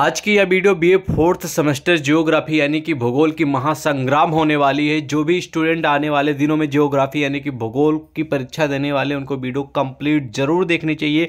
आज की यह video BA fourth semester geography यानी कि भूगोल की महासंग्राम होने वाली है जो भी स्टूडेंट आने वाले दिनों में जियोग्राफी यानी कि भूगोल की परीक्षा देने वाले उनको वीडियो कंप्लीट जरूर देखनी चाहिए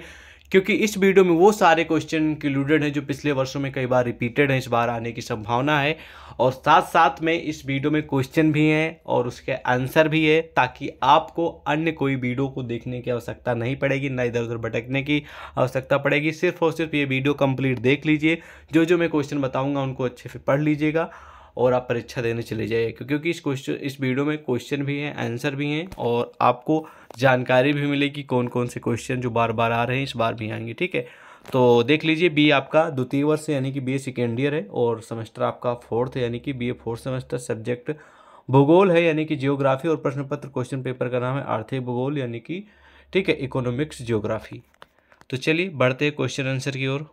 क्योंकि इस वीडियो में वो सारे क्वेश्चन इंक्लूडेड हैं जो पिछले वर्षों में कई बार रिपीटेड हैं इस बार आने की संभावना है और साथ साथ में इस वीडियो में क्वेश्चन भी हैं और उसके आंसर भी है ताकि आपको अन्य कोई वीडियो को देखने की आवश्यकता नहीं पड़ेगी ना इधर उधर भटकने की आवश्यकता पड़ेगी सिर्फ और सिर्फ ये वीडियो कंप्लीट देख लीजिए जो जो मैं क्वेश्चन बताऊँगा उनको अच्छे से पढ़ लीजिएगा और आप परीक्षा देने चले जाइए क्योंकि इस क्वेश्चन इस वीडियो में क्वेश्चन भी हैं आंसर भी हैं और आपको जानकारी भी मिलेगी कौन कौन से क्वेश्चन जो बार बार आ रहे हैं इस बार भी आएंगे ठीक है तो देख लीजिए बी आपका द्वितीय वर्ष यानी कि बी ए सेकेंड ईयर है और सेमेस्टर आपका फोर्थ है यानी कि B A fourth semester subject भूगोल है यानी कि जियोग्राफी और प्रश्न पत्र क्वेश्चन पेपर का नाम है आर्थिक भूगोल यानी कि ठीक है इकोनॉमिक्स जियोग्राफी तो चलिए बढ़ते हैं क्वेश्चन आंसर की ओर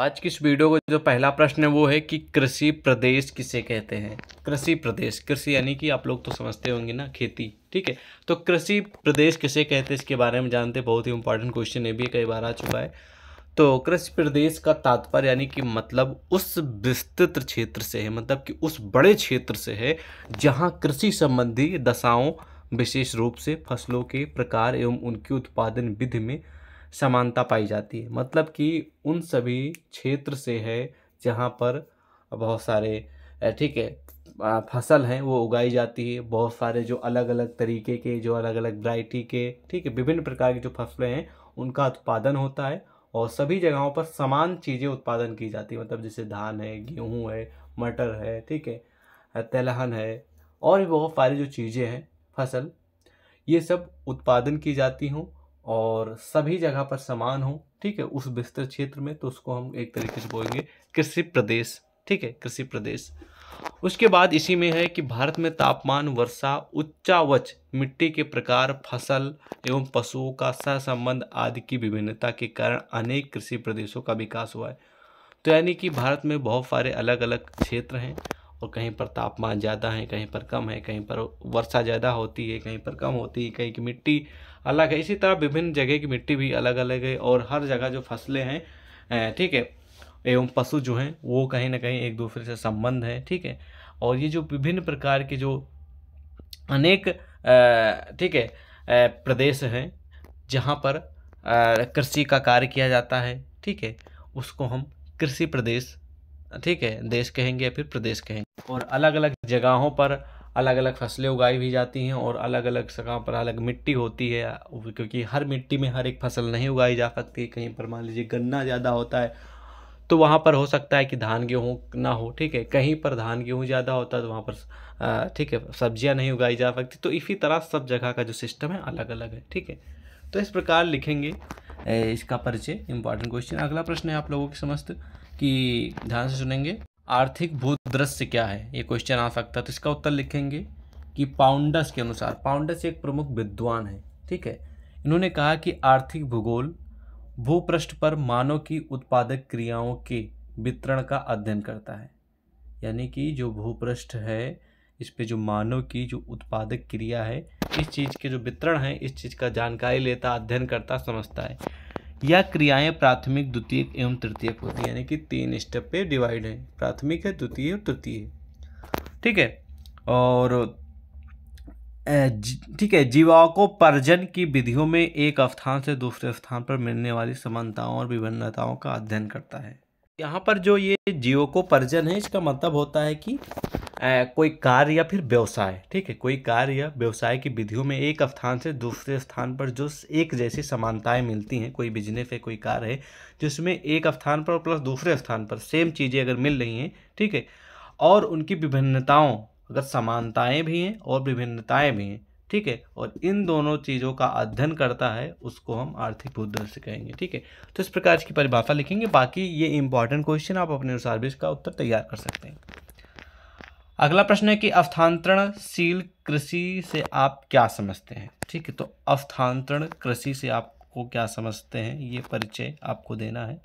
आज की इस वीडियो का जो पहला प्रश्न है वो है कि कृषि प्रदेश किसे कहते हैं कृषि प्रदेश कृषि यानी कि आप लोग तो समझते होंगे ना खेती ठीक है तो कृषि प्रदेश किसे कहते हैं इसके बारे में जानते बहुत ही इंपॉर्टेंट क्वेश्चन है भी कई बार आ चुका है तो कृषि प्रदेश का तात्पर्य यानी कि मतलब उस विस्तृत क्षेत्र से है मतलब कि उस बड़े क्षेत्र से है जहाँ कृषि संबंधी दशाओं विशेष रूप से फसलों के प्रकार एवं उनके उत्पादन विधि में समानता पाई जाती है मतलब कि उन सभी क्षेत्र से है जहाँ पर बहुत सारे ठीक है फसल हैं वो उगाई जाती है बहुत सारे जो अलग अलग तरीके के जो अलग अलग वैरायटी के ठीक है विभिन्न प्रकार की जो फसलें हैं उनका उत्पादन होता है और सभी जगहों पर समान चीज़ें उत्पादन की जाती है मतलब जैसे धान है गेहूँ है मटर है ठीक है तेलहन है और भी बहुत सारी जो चीज़ें हैं फसल ये सब उत्पादन की जाती हूँ और सभी जगह पर समान हो ठीक है उस विस्तृत क्षेत्र में तो उसको हम एक तरीके से बोलेंगे कृषि प्रदेश ठीक है कृषि प्रदेश उसके बाद इसी में है कि भारत में तापमान वर्षा उच्चावच मिट्टी के प्रकार फसल एवं पशुओं का सहसंबंध आदि की विभिन्नता के कारण अनेक कृषि प्रदेशों का विकास हुआ है तो यानी कि भारत में बहुत सारे अलग अलग क्षेत्र हैं और कहीं पर तापमान ज़्यादा है कहीं पर कम है कहीं पर वर्षा ज़्यादा होती है कहीं पर कम होती है कहीं की मिट्टी अलग है इसी तरह विभिन्न जगह की मिट्टी भी अलग अलग है और हर जगह जो फसलें हैं ठीक है एवं पशु जो हैं वो कहीं ना कहीं एक दूसरे से संबंध है ठीक है और ये जो विभिन्न प्रकार के जो अनेक ठीक है प्रदेश हैं जहाँ पर कृषि का कार्य किया जाता है ठीक है उसको हम कृषि प्रदेश ठीक है देश कहेंगे या फिर प्रदेश कहेंगे और अलग अलग जगहों पर अलग अलग फसलें उगाई भी जाती हैं और अलग अलग जगह पर अलग मिट्टी होती है क्योंकि हर मिट्टी में हर एक फसल नहीं उगाई जा सकती कहीं पर मान लीजिए गन्ना ज़्यादा होता है तो वहाँ पर हो सकता है कि धान गेहूँ ना हो ठीक है कहीं पर धान गेहूँ ज़्यादा होता है तो वहाँ पर ठीक है सब्जियाँ नहीं उगाई जा सकती तो इसी तरह सब जगह का जो सिस्टम है अलग अलग है ठीक है तो इस प्रकार लिखेंगे इसका परिचय इंपॉर्टेंट क्वेश्चन अगला प्रश्न है आप लोगों के समस्त कि ध्यान से सुनेंगे आर्थिक भूदृश्य क्या है ये क्वेश्चन आ सकता है तो इसका उत्तर लिखेंगे कि पाउंडस के अनुसार पाउंडस एक प्रमुख विद्वान है ठीक है इन्होंने कहा कि आर्थिक भूगोल भूपृष्ठ पर मानव की उत्पादक क्रियाओं के वितरण का अध्ययन करता है यानी कि जो भूपृष्ठ है इस पे जो मानव की जो उत्पादक क्रिया है इस चीज़ के जो वितरण है इस चीज़ का जानकारी लेता अध्ययन करता समझता है यह क्रियाएं प्राथमिक द्वितीय एवं तृतीय होती है यानी कि तीन स्टेप पे डिवाइड है प्राथमिक है द्वितीय और तृतीय ठीक है और ठीक है जीवाओं को परजन की विधियों में एक स्थान से दूसरे स्थान पर मिलने वाली समानताओं और विभिन्नताओं का अध्ययन करता है यहाँ पर जो ये जीवों को परजन है इसका मतलब होता है कि कोई कार्य या फिर व्यवसाय ठीक है कोई कार्य या व्यवसाय की विधियों में एक स्थान से दूसरे स्थान पर जो एक जैसी समानताएं मिलती हैं कोई बिजनेस है कोई कार्य है जिसमें एक स्थान पर प्लस दूसरे स्थान पर सेम चीज़ें अगर मिल रही हैं ठीक है और उनकी विभिन्नताओं अगर समानताएँ भी हैं और विभिन्नताएँ भी हैं ठीक है और इन दोनों चीज़ों का अध्ययन करता है उसको हम आर्थिक भूदृश्य कहेंगे ठीक है तो इस प्रकार की परिभाषा लिखेंगे बाकी ये इंपॉर्टेंट क्वेश्चन आप अपने अनुसार भी इसका उत्तर तैयार कर सकते हैं अगला प्रश्न है कि अवस्थान्तरणशील कृषि से आप क्या समझते हैं ठीक है तो अवस्थान्तरण कृषि से आपको क्या समझते हैं ये परिचय आपको देना है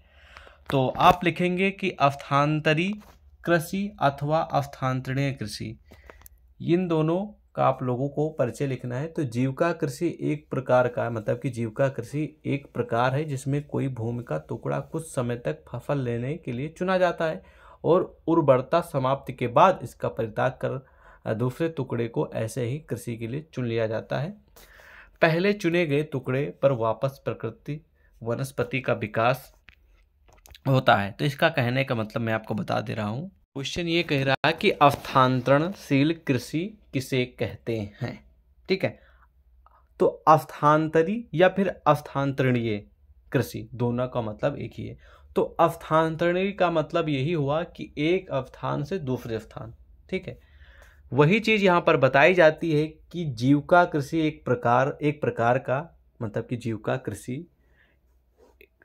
तो आप लिखेंगे कि अवस्थान्तरी कृषि अथवा अवस्थान्तरणीय कृषि इन दोनों का आप लोगों को परिचय लिखना है तो जीविका कृषि एक प्रकार का मतलब कि जीविका कृषि एक प्रकार है जिसमें कोई भूमि का टुकड़ा कुछ समय तक फसल लेने के लिए चुना जाता है और उर्वरता समाप्ति के बाद इसका परित्याग कर दूसरे टुकड़े को ऐसे ही कृषि के लिए चुन लिया जाता है पहले चुने गए टुकड़े पर वापस प्रकृति वनस्पति का विकास होता है तो इसका कहने का मतलब मैं आपको बता दे रहा हूँ क्वेश्चन ये कह रहा है कि अवस्थान्तरणशील कृषि किसे कहते हैं ठीक है तो अवस्थान्तरी या फिर अवस्थान्तरणीय कृषि दोनों का मतलब एक ही है तो अवस्थान्तरणी का मतलब यही हुआ कि एक अवस्थान से दूसरे स्थान ठीक है वही चीज़ यहाँ पर बताई जाती है कि जीविका कृषि एक प्रकार एक प्रकार का मतलब कि जीविका कृषि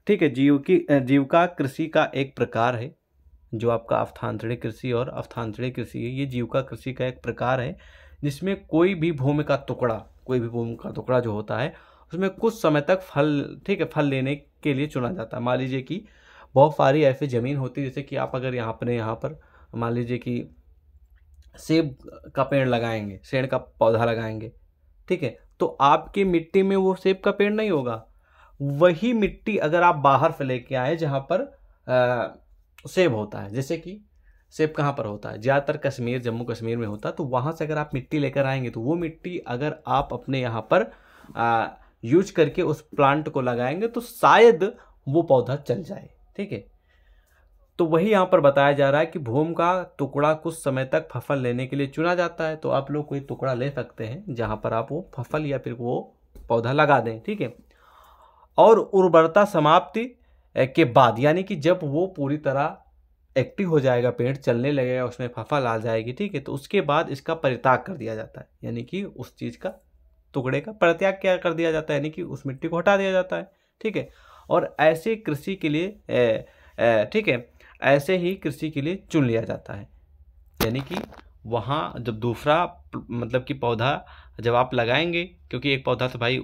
ठीक है जीव की जीविका कृषि का एक प्रकार है जो आपका अवस्थान्तरिक कृषि और अवस्थान्तरिक कृषि है ये जीविका कृषि का एक प्रकार है जिसमें कोई भी भूमि का टुकड़ा कोई भी भूमि का टुकड़ा जो होता है उसमें कुछ समय तक फल ठीक है फल लेने के लिए चुना जाता है मान लीजिए कि बहुत सारी ऐसी ज़मीन होती है जैसे कि आप अगर यहाँ अपने यहाँ पर मान लीजिए कि सेब का पेड़ लगाएंगे सेड़ का पौधा लगाएंगे ठीक है तो आपकी मिट्टी में वो सेब का पेड़ नहीं होगा वही मिट्टी अगर आप बाहर से लेके आए जहाँ पर आ, सेब होता है जैसे कि सेब कहाँ पर होता है ज़्यादातर कश्मीर जम्मू कश्मीर में होता है तो वहाँ से अगर आप मिट्टी लेकर आएंगे तो वो मिट्टी अगर आप अपने यहाँ पर आ, यूज करके उस प्लांट को लगाएंगे तो शायद वो पौधा चल जाए ठीक है तो वही यहाँ पर बताया जा रहा है कि भूम का टुकड़ा कुछ समय तक फसल लेने के लिए चुना जाता है तो आप लोग कोई टुकड़ा ले सकते हैं जहाँ पर आप वो फफल या फिर वो पौधा लगा दें ठीक है और उर्वरता समाप्ति के बाद यानी कि जब वो पूरी तरह एक्टिव हो जाएगा पेड़ चलने लगेगा उसमें फसल आ जाएगी ठीक है तो उसके बाद इसका परित्याग कर दिया जाता है यानी कि उस चीज़ का टुकड़े का परित्याग क्या कर दिया जाता है यानी कि उस मिट्टी को हटा दिया जाता है ठीक है और ऐसे कृषि के लिए ठीक है ऐसे ही कृषि के लिए चुन लिया जाता है यानी कि वहाँ जब दूसरा मतलब कि पौधा जब आप लगाएंगे क्योंकि एक पौधा तो भाई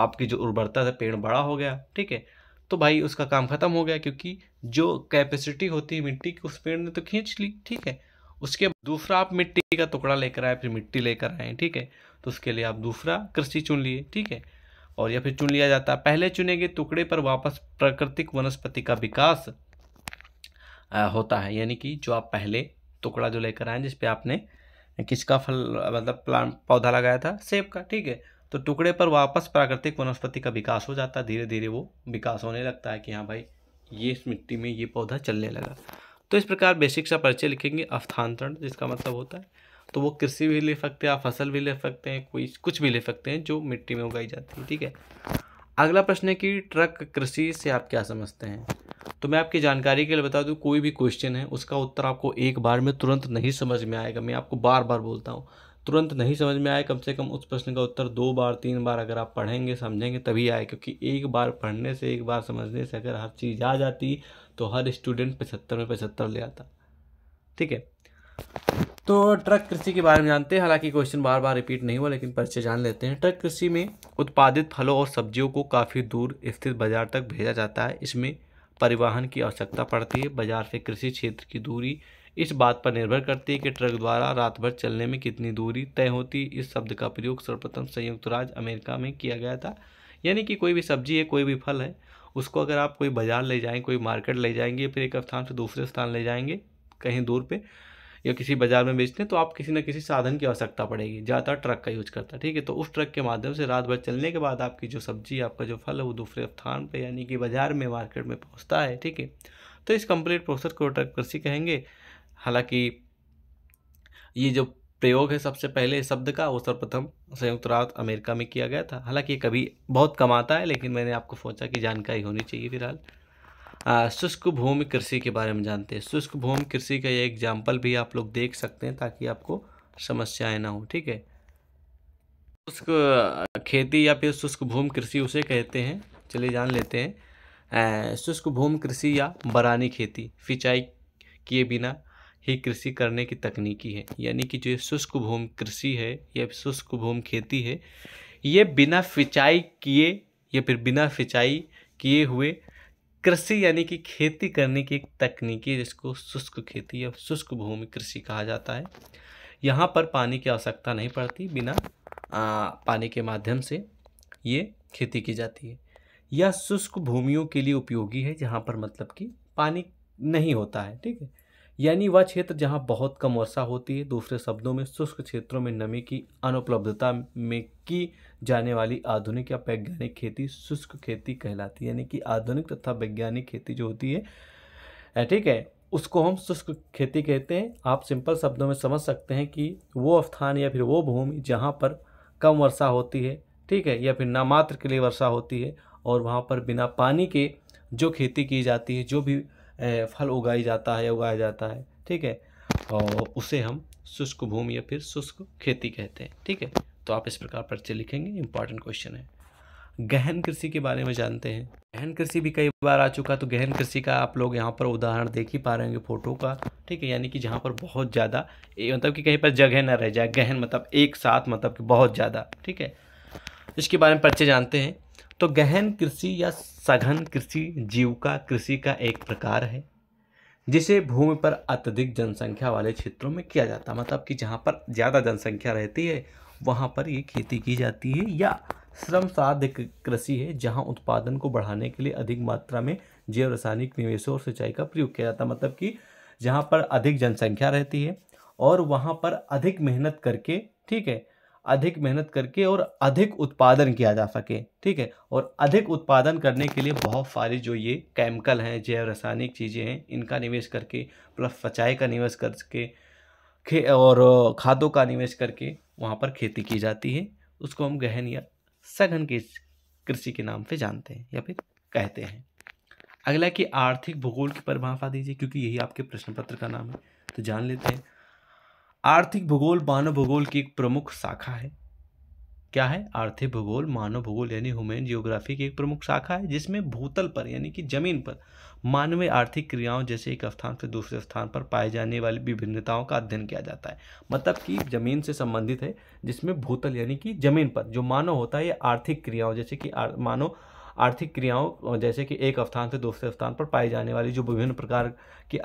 आपकी जो उर्वरता था पेड़ बड़ा हो गया ठीक है तो भाई उसका काम ख़त्म हो गया क्योंकि जो कैपेसिटी होती है मिट्टी की उस पेड़ ने तो खींच ली ठीक है उसके दूसरा आप मिट्टी का टुकड़ा लेकर आए फिर मिट्टी लेकर आए ठीक है तो उसके लिए आप दूसरा कृषि चुन लिए ठीक है और या फिर चुन लिया जाता है पहले चुने गए टुकड़े पर वापस प्राकृतिक वनस्पति का विकास होता है यानी कि जो आप पहले टुकड़ा जो लेकर आए जिसपे आपने किसका फल मतलब प्लांट पौधा लगाया था सेब का ठीक है तो टुकड़े पर वापस प्राकृतिक वनस्पति का विकास हो जाता है धीरे धीरे वो विकास होने लगता है कि हाँ भाई ये इस मिट्टी में ये पौधा चलने लगा तो इस प्रकार बेसिक सा परिचय लिखेंगे अवस्थान्तरण जिसका मतलब होता है तो वो कृषि भी ले सकते हैं आप फसल भी ले सकते हैं कोई कुछ भी ले सकते हैं जो मिट्टी में उगाई जाती है ठीक है अगला प्रश्न है कि ट्रक कृषि से आप क्या समझते हैं तो मैं आपकी जानकारी के लिए बता दूं कोई भी क्वेश्चन है उसका उत्तर आपको एक बार में तुरंत नहीं समझ में आएगा मैं आपको बार बार बोलता हूँ तुरंत नहीं समझ में आए कम से कम उस प्रश्न का उत्तर दो बार तीन बार अगर आप पढ़ेंगे समझेंगे तभी आए क्योंकि एक बार पढ़ने से एक बार समझने से अगर हर चीज़ आ जाती तो हर स्टूडेंट पचहत्तर में पचहत्तर ले आता ठीक है तो ट्रक कृषि के बारे में जानते हैं हालांकि क्वेश्चन बार बार रिपीट नहीं हुआ लेकिन परिचय जान लेते हैं ट्रक कृषि में उत्पादित फलों और सब्जियों को काफ़ी दूर स्थित बाजार तक भेजा जाता है इसमें परिवहन की आवश्यकता पड़ती है बाजार से कृषि क्षेत्र की दूरी इस बात पर निर्भर करती है कि ट्रक द्वारा रात भर चलने में कितनी दूरी तय होती इस शब्द का प्रयोग सर्वप्रथम संयुक्त राज्य अमेरिका में किया गया था यानी कि कोई भी सब्जी है कोई भी फल है उसको अगर आप कोई बाज़ार ले जाएँ कोई मार्केट ले जाएंगे फिर एक स्थान से दूसरे स्थान ले जाएंगे कहीं दूर पर या किसी बाजार में बेचते हैं तो आप किसी न किसी साधन की आवश्यकता पड़ेगी ज़्यादातर ट्रक का यूज करता है ठीक है तो उस ट्रक के माध्यम से रात भर चलने के बाद आपकी जो सब्जी आपका जो फल है वो दूसरे स्थान पर यानी कि बाजार में मार्केट में पहुँचता है ठीक है तो इस कंप्लीट प्रोसेस को ट्रक कृषि कहेंगे हालांकि ये जो प्रयोग है सबसे पहले शब्द का वो सर्वप्रथम संयुक्त राष्ट्र अमेरिका में किया गया था हालांकि कभी बहुत कम आता है लेकिन मैंने आपको सोचा कि जानकारी होनी चाहिए फिलहाल शुष्क भूमि कृषि के बारे में जानते हैं शुष्क भूमि कृषि का ये एग्जाम्पल भी आप लोग देख सकते हैं ताकि आपको समस्याएं ना हो ठीक है शुष्क खेती या फिर शुष्क भूमि कृषि उसे कहते हैं चलिए जान लेते हैं शुष्क भूमि कृषि या बरानी खेती सिंचाई किए बिना ही कृषि करने की तकनीकी है यानी कि जो शुष्क भूमि कृषि है या शुष्क भूमि खेती है ये बिना सिंचाई किए या फिर बिना सिंचाई किए हुए कृषि यानी कि खेती करने की एक तकनीक है जिसको शुष्क खेती या शुष्क भूमि कृषि कहा जाता है यहाँ पर पानी की आवश्यकता नहीं पड़ती बिना आ, पानी के माध्यम से ये खेती की जाती है यह शुष्क भूमियों के लिए उपयोगी है जहाँ पर मतलब कि पानी नहीं होता है ठीक है यानी वह क्षेत्र जहाँ बहुत कम वर्षा होती है दूसरे शब्दों में शुष्क क्षेत्रों में नमी की अनुपलब्धता में की जाने वाली आधुनिक या वैज्ञानिक खेती शुष्क खेती कहलाती है यानी कि आधुनिक तथा वैज्ञानिक खेती जो होती है ठीक है उसको हम शुष्क खेती कहते हैं आप सिंपल शब्दों में समझ सकते हैं कि वो स्थान या फिर वो भूमि जहाँ पर कम वर्षा होती है ठीक है या फिर मात्र के लिए वर्षा होती है और वहाँ पर बिना पानी के जो खेती की जाती है जो भी फल उगाई जाता है उगाया जाता है ठीक है और उसे हम शुष्क भूमि या फिर शुष्क खेती कहते हैं ठीक है तो आप इस प्रकार पर्चे लिखेंगे इंपॉर्टेंट क्वेश्चन है गहन कृषि के बारे में जानते हैं गहन कृषि भी कई बार आ चुका तो गहन कृषि का आप लोग यहाँ पर उदाहरण देख ही पा रहे होंगे फोटो का ठीक है यानी कि जहाँ पर बहुत ज़्यादा मतलब कि कहीं पर जगह ना रह जाए गहन मतलब एक साथ मतलब कि बहुत ज़्यादा ठीक है इसके बारे में पर्चे जानते हैं तो गहन कृषि या सघन कृषि जीविका कृषि का एक प्रकार है जिसे भूमि पर अत्यधिक जनसंख्या वाले क्षेत्रों में किया जाता मतलब कि जहाँ पर ज़्यादा जनसंख्या रहती है वहाँ पर ये खेती की जाती है या श्रम साध कृषि है जहाँ उत्पादन को बढ़ाने के लिए अधिक मात्रा में जैव रासायनिक निवेशों और सिंचाई का प्रयोग किया जाता है मतलब कि जहाँ पर अधिक जनसंख्या रहती है और वहाँ पर अधिक मेहनत करके ठीक है अधिक मेहनत करके और अधिक उत्पादन किया जा सके ठीक है और अधिक उत्पादन करने के लिए बहुत सारे जो ये केमिकल हैं जैव रासायनिक चीज़ें हैं इनका निवेश करके प्लस मतलब सिंचाई का निवेश करके खे और खादों का निवेश करके वहाँ पर खेती की जाती है उसको हम गहन या सघन कृषि के नाम से जानते हैं या फिर कहते हैं अगला कि आर्थिक भूगोल की परिभाषा दीजिए क्योंकि यही आपके प्रश्न पत्र का नाम है तो जान लेते हैं आर्थिक भूगोल मानव भूगोल की एक प्रमुख शाखा है क्या है आर्थिक भूगोल मानव भूगोल यानी ह्यूमन जियोग्राफी की एक प्रमुख शाखा है जिसमें भूतल पर यानी कि जमीन पर मानवीय आर्थिक क्रियाओं जैसे एक स्थान से दूसरे स्थान पर पाए जाने वाली विभिन्नताओं का अध्ययन किया जाता है मतलब कि जमीन से संबंधित है जिसमें भूतल यानी कि जमीन पर जो मानव होता है ये आर्थिक क्रियाओं जैसे कि मानव आर्थिक क्रियाओं जैसे कि एक स्थान से दूसरे स्थान पर पाई जाने वाली जो विभिन्न प्रकार की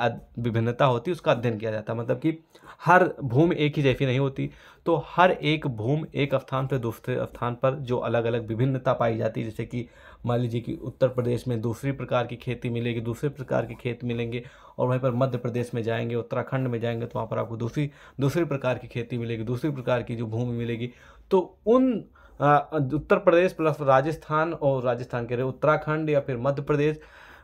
विभिन्नता होती है उसका अध्ययन किया जाता है मतलब कि हर भूमि एक ही जैसी नहीं होती तो हर एक भूमि एक स्थान से दूसरे स्थान पर जो अलग अलग विभिन्नता पाई जाती है जैसे कि मान लीजिए कि उत्तर प्रदेश में दूसरी प्रकार की खेती मिलेगी दूसरे प्रकार के खेत मिलेंगे और वहीं पर मध्य प्रदेश में जाएंगे उत्तराखंड में जाएंगे तो वहाँ पर आपको दूसरी दूसरी प्रकार की खेती मिलेगी दूसरी प्रकार की जो भूमि मिलेगी तो उन उत्तर प्रदेश प्लस राजस्थान और राजस्थान के उत्तराखंड या फिर मध्य प्रदेश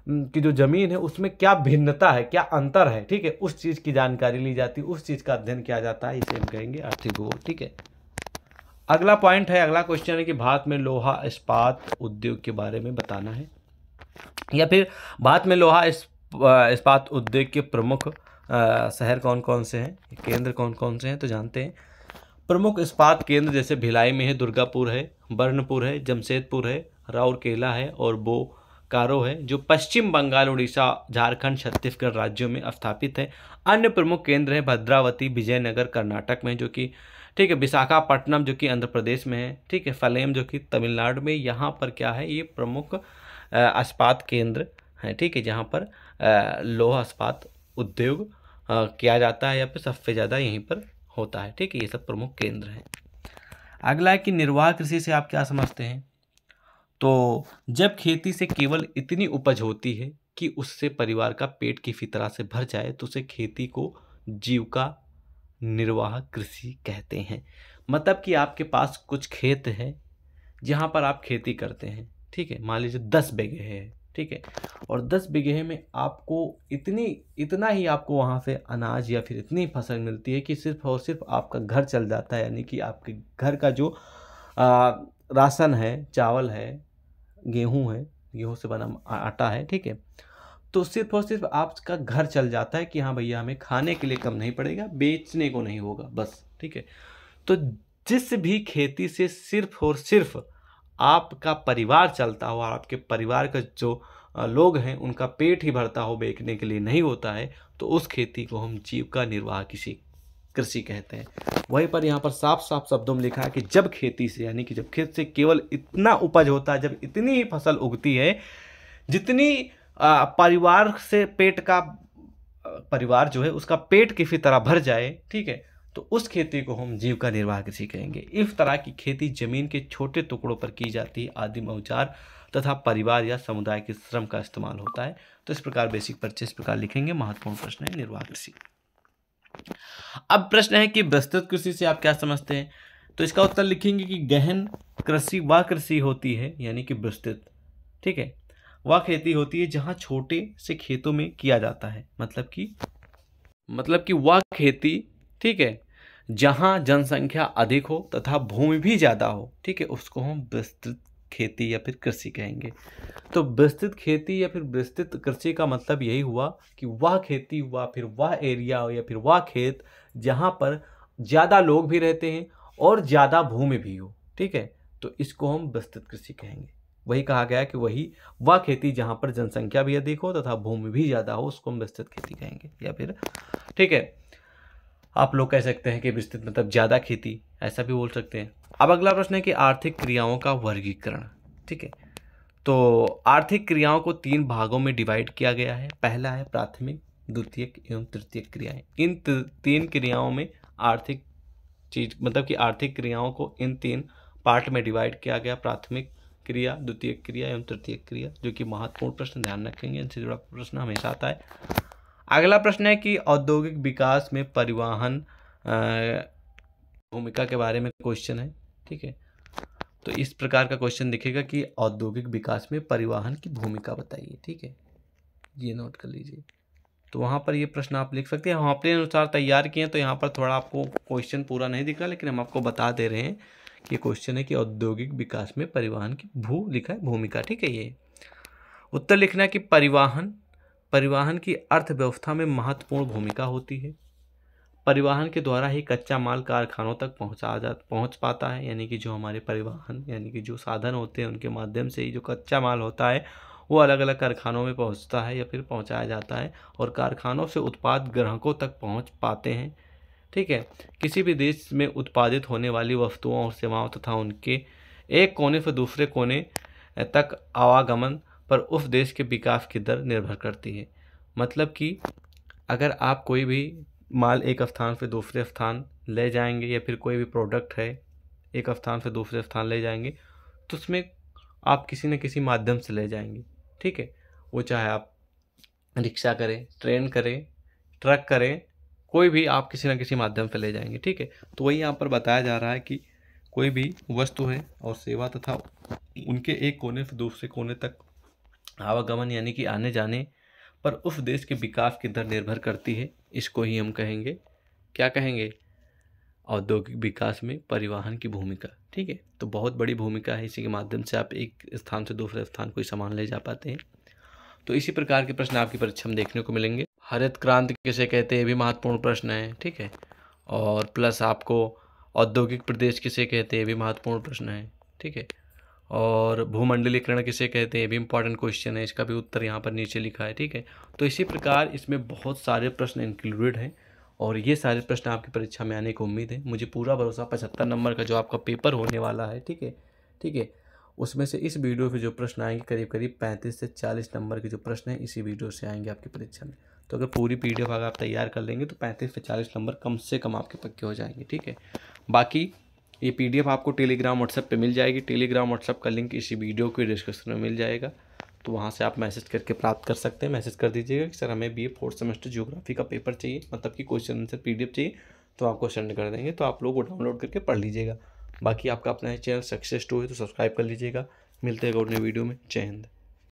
की जो ज़मीन है उसमें क्या भिन्नता है क्या अंतर है ठीक है उस चीज़ की जानकारी ली जाती है उस चीज़ का अध्ययन किया जाता है इसे हम कहेंगे आर्थिक भूगोल ठीक है अगला पॉइंट है अगला क्वेश्चन है कि भारत में लोहा इस्पात उद्योग के बारे में बताना है या फिर भारत में लोहा इस्पात उद्योग के प्रमुख शहर कौन कौन से हैं केंद्र कौन कौन से हैं तो जानते हैं प्रमुख इस्पात केंद्र जैसे भिलाई में है दुर्गापुर है बर्नपुर है जमशेदपुर है राउरकेला है और बो कारो है जो पश्चिम बंगाल उड़ीसा झारखंड छत्तीसगढ़ राज्यों में स्थापित है अन्य प्रमुख केंद्र है भद्रावती विजयनगर कर्नाटक में जो कि ठीक है विशाखापट्टनम जो कि आंध्र प्रदेश में है ठीक है फलेम जो कि तमिलनाडु में यहाँ पर क्या है ये प्रमुख इस्पात केंद्र है ठीक है जहाँ पर लोह इस्पात उद्योग किया जाता है या फिर सबसे ज़्यादा यहीं पर होता है ठीक है ये सब प्रमुख केंद्र हैं अगला है कि निर्वाह कृषि से आप क्या समझते हैं तो जब खेती से केवल इतनी उपज होती है कि उससे परिवार का पेट की फितरा से भर जाए तो उसे खेती को जीविका निर्वाह कृषि कहते हैं मतलब कि आपके पास कुछ खेत हैं जहाँ पर आप खेती करते हैं ठीक है मान लीजिए दस बैगे हैं ठीक है और दस बीघे में आपको इतनी इतना ही आपको वहाँ से अनाज या फिर इतनी फसल मिलती है कि सिर्फ और सिर्फ आपका घर चल जाता है यानी कि आपके घर का जो आ, राशन है चावल है गेहूँ है गेहूँ से बना आटा है ठीक है तो सिर्फ और सिर्फ आपका घर चल जाता है कि हाँ भैया हमें खाने के लिए कम नहीं पड़ेगा बेचने को नहीं होगा बस ठीक है तो जिस भी खेती से सिर्फ और सिर्फ आपका परिवार चलता हो और आपके परिवार का जो लोग हैं उनका पेट ही भरता हो बेचने के लिए नहीं होता है तो उस खेती को हम जीव का निर्वाह किसी कृषि कहते हैं वहीं पर यहाँ पर साफ साफ शब्दों में लिखा है कि जब खेती से यानी कि जब खेत से केवल इतना उपज होता है जब इतनी ही फसल उगती है जितनी परिवार से पेट का परिवार जो है उसका पेट किसी तरह भर जाए ठीक है तो उस खेती को हम जीविका निर्वाह कृषि कहेंगे इस तरह की खेती जमीन के छोटे टुकड़ों पर की जाती है आदिम औजार तथा परिवार या समुदाय के श्रम का इस्तेमाल होता है तो इस प्रकार बेसिक परिचय इस प्रकार लिखेंगे महत्वपूर्ण प्रश्न है निर्वाह कृषि अब प्रश्न है कि विस्तृत कृषि से आप क्या समझते हैं तो इसका उत्तर लिखेंगे कि गहन कृषि वह कृषि होती है यानी कि विस्तृत ठीक है वह खेती होती है जहाँ छोटे से खेतों में किया जाता है मतलब कि मतलब कि वह खेती ठीक है जहाँ जनसंख्या अधिक हो तथा भूमि भी ज़्यादा हो ठीक है उसको हम विस्तृत खेती या फिर कृषि कहेंगे तो विस्तृत खेती या फिर विस्तृत कृषि का मतलब यही हुआ कि वह खेती हुआ फिर वह एरिया या फिर वह खेत जहाँ पर ज़्यादा लोग भी रहते हैं और ज़्यादा भूमि भी हो ठीक है तो इसको हम विस्तृत कृषि कहेंगे वही कहा गया कि वही वह खेती जहाँ पर जनसंख्या भी अधिक हो तथा भूमि भी ज़्यादा हो उसको हम विस्तृत खेती कहेंगे या फिर ठीक है आप लोग कह सकते हैं कि विस्तृत मतलब ज़्यादा खेती ऐसा भी बोल सकते हैं अब अगला प्रश्न है कि आर्थिक क्रियाओं का वर्गीकरण ठीक है तो आर्थिक क्रियाओं को तीन भागों में डिवाइड किया गया है पहला है प्राथमिक द्वितीयक एवं तृतीय क्रियाएं इन तीन क्रियाओं में आर्थिक चीज मतलब कि आर्थिक क्रियाओं को इन तीन पार्ट में डिवाइड किया गया प्राथमिक क्रिया द्वितीय क्रिया एवं तृतीय क्रिया जो कि महत्वपूर्ण प्रश्न ध्यान रखेंगे इनसे जुड़ा प्रश्न हमेशा आता है अगला प्रश्न है कि औद्योगिक विकास में परिवहन भूमिका के बारे में क्वेश्चन है ठीक है तो इस प्रकार का क्वेश्चन दिखेगा कि औद्योगिक विकास में परिवहन की भूमिका बताइए ठीक है ये नोट कर लीजिए तो वहाँ पर ये प्रश्न आप लिख सकते हैं हम अपने अनुसार तैयार किए हैं तो यहाँ पर थोड़ा आपको क्वेश्चन पूरा नहीं दिख रहा लेकिन हम आपको बता दे रहे हैं कि क्वेश्चन है कि औद्योगिक विकास में परिवहन की भू लिखा है भूमिका ठीक है ये उत्तर लिखना है कि परिवहन परिवहन की अर्थव्यवस्था में महत्वपूर्ण भूमिका होती है परिवहन के द्वारा ही कच्चा माल कारखानों तक पहुंचा जा पहुंच पाता है यानी कि जो हमारे परिवहन यानी कि जो साधन होते हैं उनके माध्यम से ही जो कच्चा माल होता है वो अलग अलग कारखानों में पहुंचता है या फिर पहुंचाया जाता है और कारखानों से उत्पाद ग्राहकों तक पहुंच पाते हैं ठीक है किसी भी देश में उत्पादित होने वाली वस्तुओं और सेवाओं तथा उनके एक कोने से दूसरे कोने तक आवागमन पर उस देश के विकास की दर निर्भर करती है मतलब कि अगर आप कोई भी माल एक स्थान से दूसरे स्थान ले जाएंगे या फिर कोई भी प्रोडक्ट है एक स्थान से दूसरे स्थान ले जाएंगे तो उसमें आप किसी न किसी माध्यम से ले जाएंगे ठीक है वो चाहे आप रिक्शा करें ट्रेन करें ट्रक करें कोई भी आप किसी न किसी माध्यम से ले जाएंगे ठीक है तो वही यहाँ पर बताया जा रहा है कि कोई भी वस्तु है और सेवा तथा उनके एक कोने से दूसरे कोने तक आवागमन यानी कि आने जाने पर उस देश के विकास की दर निर्भर करती है इसको ही हम कहेंगे क्या कहेंगे औद्योगिक विकास में परिवहन की भूमिका ठीक है तो बहुत बड़ी भूमिका है इसी के माध्यम से आप एक स्थान से दूसरे स्थान कोई सामान ले जा पाते हैं तो इसी प्रकार के प्रश्न आपकी परीक्षा में देखने को मिलेंगे हरित क्रांति किसे कहते हैं ये भी महत्वपूर्ण प्रश्न है ठीक है और प्लस आपको औद्योगिक प्रदेश किसे कहते हैं भी महत्वपूर्ण प्रश्न है ठीक है और भूमंडलीकरण किसे कहते हैं भी इम्पॉर्टेंट क्वेश्चन है इसका भी उत्तर यहाँ पर नीचे लिखा है ठीक है तो इसी प्रकार इसमें बहुत सारे प्रश्न इंक्लूडेड हैं और ये सारे प्रश्न आपकी परीक्षा में आने की उम्मीद है मुझे पूरा भरोसा पचहत्तर नंबर का जो आपका पेपर होने वाला है ठीक है ठीक है उसमें से इस वीडियो पे जो प्रश्न आएंगे करीब करीब पैंतीस से चालीस नंबर के जो प्रश्न हैं इसी वीडियो से आएंगे आपकी परीक्षा में तो अगर पूरी पी अगर आप तैयार कर लेंगे तो पैंतीस से चालीस नंबर कम से कम आपके पक्के हो जाएंगे ठीक है बाकी ये पीडीएफ आपको टेलीग्राम व्हाट्सएप पे मिल जाएगी टेलीग्राम व्हाट्सएप का लिंक इसी वीडियो के डिस्क्रिप्शन में मिल जाएगा तो वहाँ से आप मैसेज करके प्राप्त कर सकते हैं मैसेज कर दीजिएगा कि सर हमें B A fourth semester geography का पेपर चाहिए मतलब कि क्वेश्चन आंसर पी चाहिए तो आपको सेंड कर देंगे तो आप लोग वो डाउनलोड करके पढ़ लीजिएगा बाकी आपका अपना चैनल सक्सेस टू है तो सब्सक्राइब कर लीजिएगा मिलते हैं अपने वीडियो में जय हिंद